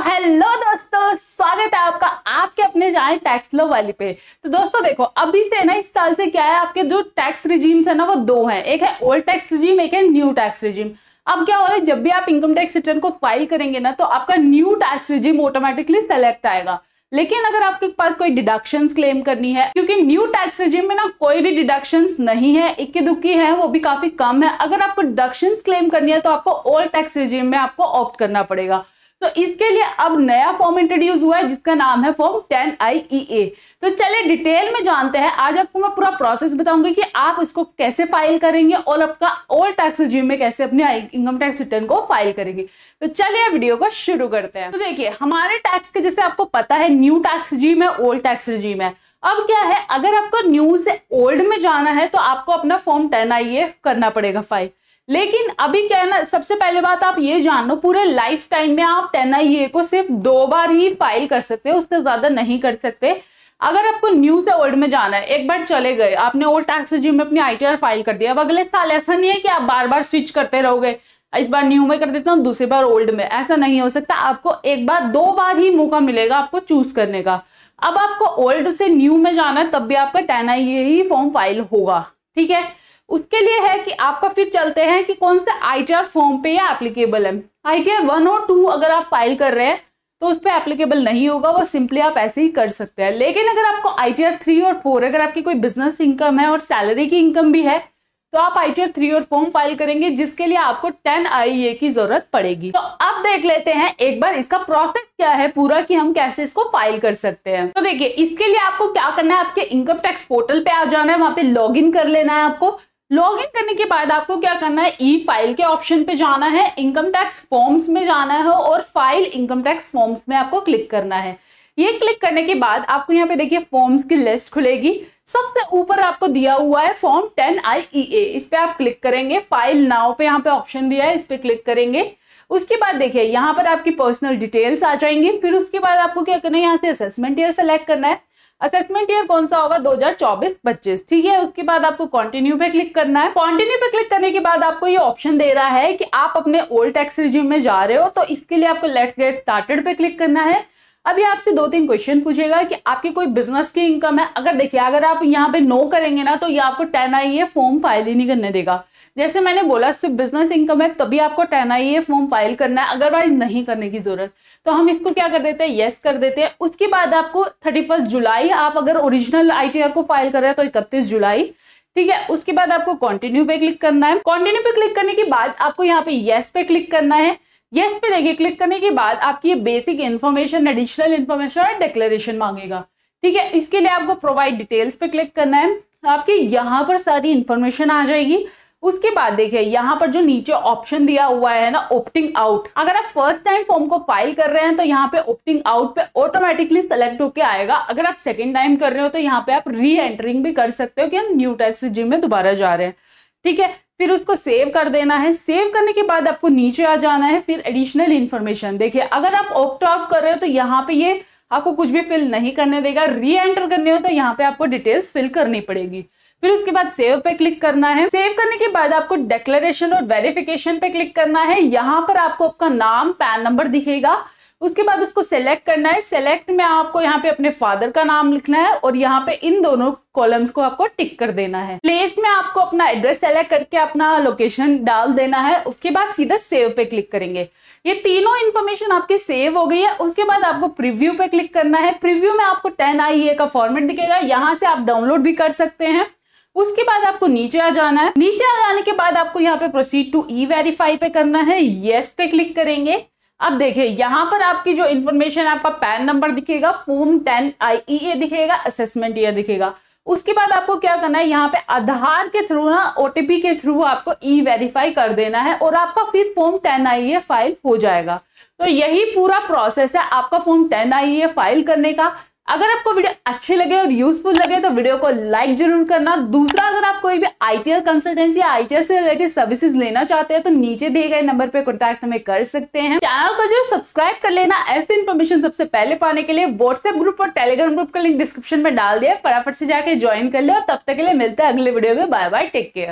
तो हेलो दोस्तों स्वागत है आपका आपके अपने जाए टैक्स लो वाली पे तो दोस्तों देखो अभी से ना इस साल से क्या है आपके जो टैक्स रिजीम्स है ना वो दो हैं एक है ओल्ड टैक्स रिजीम एक है न्यू टैक्स रिजीम अब क्या हो रहा है जब भी आप इनकम टैक्स रिटर्न को फाइल करेंगे ना तो आपका new tax regime automatically select आएगा लेकिन अगर आपके पास कोई डिडक्शन क्लेम करनी है क्योंकि न्यू टैक्स रिजीम में ना कोई भी डिडक्शन नहीं है इक्की दुक्की है वो भी काफी कम है अगर आपको डिडक्शन क्लेम करनी है तो आपको ओल्ड टैक्स रिजीम में आपको ऑप्ट करना पड़ेगा तो इसके लिए अब नया फॉर्म इंट्रोड्यूस हुआ है जिसका नाम है फॉर्म टेन आई ई ए तो चलिए डिटेल में जानते हैं आज आपको मैं पूरा प्रोसेस बताऊंगी कि आप इसको कैसे फाइल करेंगे और आपका ओल्ड टैक्स रिज्यूम में कैसे अपने इनकम टैक्स रिटर्न को फाइल करेंगे तो चलिए वीडियो को शुरू करते हैं तो देखिए हमारे टैक्स के जैसे आपको पता है न्यू टैक्स रिजीम है ओल्ड टैक्स रिजीम है अब क्या है अगर आपको न्यू से ओल्ड में जाना है तो आपको अपना फॉर्म टेन आई करना पड़ेगा फाइल लेकिन अभी कहना सबसे पहले बात आप ये जान लो पूरे लाइफ टाइम में आप टेन आई ए को सिर्फ दो बार ही फाइल कर सकते हो उससे ज्यादा नहीं कर सकते अगर आपको न्यू से ओल्ड में जाना है एक बार चले गए आपने ओल्ड टैक्स रिज्यूम में अपनी आईटीआर फाइल कर दिया अब अगले साल ऐसा नहीं है कि आप बार बार स्विच करते रहोगे इस बार न्यू में कर देता हूँ दूसरी बार ओल्ड में ऐसा नहीं हो सकता आपको एक बार दो बार ही मौका मिलेगा आपको चूज करने का अब आपको ओल्ड से न्यू में जाना है तब भी आपका टेन आई ही फॉर्म फाइल होगा ठीक है उसके लिए है कि आपका फिर चलते हैं कि कौन से आई टी आर फॉर्म पे ये एप्लीकेबल है आई टी आर वन और टू अगर आप फाइल कर रहे हैं तो उस पर एप्लीकेबल नहीं होगा वो सिंपली आप ऐसे ही कर सकते हैं लेकिन अगर आपको आई टी आर थ्री और फोर अगर आपकी कोई बिजनेस इनकम है और सैलरी की इनकम भी है तो आप आई टी आर थ्री और फॉर्म फाइल करेंगे जिसके लिए आपको टेन आई ए की जरूरत पड़ेगी तो अब देख लेते हैं एक बार इसका प्रोसेस क्या है पूरा कि हम कैसे इसको फाइल कर सकते हैं तो देखिए इसके लिए आपको क्या करना है आपके इनकम टैक्स पोर्टल पे आ जाना है वहां पे लॉग इन कर लेना है आपको लॉग इन करने के बाद आपको क्या करना है ई e फाइल के ऑप्शन पे जाना है इनकम टैक्स फॉर्म्स में जाना है और फाइल इनकम टैक्स फॉर्म्स में आपको क्लिक करना है ये क्लिक करने के बाद आपको यहाँ पे देखिए फॉर्म्स की लिस्ट खुलेगी सबसे ऊपर आपको दिया हुआ है फॉर्म टेन आई ई ए इस पर आप क्लिक करेंगे फाइल नाव पे यहाँ पे ऑप्शन दिया है इस पर क्लिक करेंगे उसके बाद देखिए यहाँ पर आपकी पर्सनल डिटेल्स आ जाएंगी फिर उसके बाद आपको क्या करना है यहाँ से असेसमेंट ईयर सेलेक्ट करना है असेसमेंट ईयर कौन सा होगा 2024-25 ठीक है उसके बाद आपको कंटिन्यू पे क्लिक करना है कंटिन्यू पे क्लिक करने के बाद आपको ये ऑप्शन दे रहा है कि आप अपने ओल्ड टैक्स रिज्यूम में जा रहे हो तो इसके लिए आपको लेट्स गेट स्टार्टेड पे क्लिक करना है अभी आपसे दो तीन क्वेश्चन पूछेगा कि आपकी कोई बिजनेस की इनकम है अगर देखिए अगर आप यहाँ पे नो करेंगे ना तो ये आपको ten I A form file ही नहीं करने देगा जैसे मैंने बोला सिर्फ बिजनेस इनकम है तभी आपको ten I A form file करना है अदरवाइज नहीं करने की जरूरत तो हम इसको क्या कर देते हैं येस कर देते हैं उसके बाद आपको थर्टी फर्स्ट जुलाई आप अगर ओरिजिनल आई को फाइल कर रहे हैं तो इकतीस जुलाई ठीक है उसके बाद आपको कंटिन्यू पे क्लिक करना है कंटिन्यू पे क्लिक करने के बाद आपको यहाँ पे येस पे क्लिक करना है यस पे देखिए क्लिक करने के बाद आपकी ये बेसिक इन्फॉर्मेशन एडिशनल इन्फॉर्मेशन और डिक्लेरेशन मांगेगा ठीक है इसके लिए आपको प्रोवाइड डिटेल्स पे क्लिक करना है आपके यहाँ पर सारी इन्फॉर्मेशन आ जाएगी उसके बाद देखिए यहाँ पर जो नीचे ऑप्शन दिया हुआ है ना ऑप्टिंग आउट अगर आप फर्स्ट टाइम फॉर्म को फाइल कर रहे हैं तो यहाँ पे ऑप्टिंग आउट पे ऑटोमेटिकली सेलेक्ट होके आएगा अगर आप सेकेंड टाइम कर रहे हो तो यहाँ पे आप री एंटरिंग भी कर सकते हो कि हम न्यू टैक्स जिम में दोबारा जा रहे हैं ठीक है फिर उसको सेव कर देना है सेव करने के बाद आपको नीचे आ जाना है फिर एडिशनल इन्फॉर्मेशन देखिए अगर आप ऑप्ट आउट कर रहे हो तो यहाँ पे ये आपको कुछ भी फिल नहीं करने देगा री एंटर करने हो तो यहाँ पे आपको डिटेल्स फिल करनी पड़ेगी फिर उसके बाद सेव पे क्लिक करना है सेव करने के बाद आपको डेक्लेरेशन और वेरिफिकेशन पे क्लिक करना है यहाँ पर आपको आपका नाम पैन नंबर दिखेगा उसके बाद उसको सेलेक्ट करना है सेलेक्ट में आपको यहाँ पे अपने फादर का नाम लिखना है और यहाँ पे इन दोनों कॉलम्स को आपको टिक कर देना है प्लेस में आपको अपना एड्रेस सेलेक्ट करके अपना लोकेशन डाल देना है उसके बाद सीधा सेव पे क्लिक करेंगे ये तीनों इन्फॉर्मेशन आपकी सेव हो गई है उसके बाद आपको प्रिव्यू पे क्लिक करना है प्रिव्यू में आपको टेन आई का फॉर्मेट दिखेगा यहाँ से आप डाउनलोड भी कर सकते हैं उसके बाद आपको नीचे आ जाना है नीचे आ जाने के बाद आपको यहाँ पे प्रोसीड टू ई वेरीफाई पे करना है येस पे क्लिक करेंगे अब देखिए यहां पर आपकी जो इन्फॉर्मेशन आपका पैन नंबर दिखेगा फॉर्म टेन आईईए दिखेगा असेसमेंट ईयर दिखेगा उसके बाद आपको क्या करना है यहाँ पे आधार के थ्रू ना ओटीपी के थ्रू आपको ई वेरीफाई कर देना है और आपका फिर फॉर्म टेन आई फाइल हो जाएगा तो यही पूरा प्रोसेस है आपका फॉर्म टेन आई फाइल करने का अगर आपको वीडियो अच्छे लगे और यूजफुल लगे तो वीडियो को लाइक जरूर करना दूसरा अगर आप कोई भी आईटीआर कंसल्टेंसी या आईटीआर से रिलेटेड सर्विसेज लेना चाहते हैं तो नीचे दिए गए नंबर पर कॉन्टैक्ट हमें कर सकते हैं चैनल को जो सब्सक्राइब कर लेना ऐसी इन्फॉर्मेशन सबसे पहले पाने के लिए व्हाट्सएप ग्रुप और टेलीग्राम ग्रुप का लिंक डिस्क्रिप्शन में डाल दिया फटाफट से जाके ज्वाइन कर ले और तब तक के लिए मिलते हैं अगले वीडियो में बाय बाय टेक केयर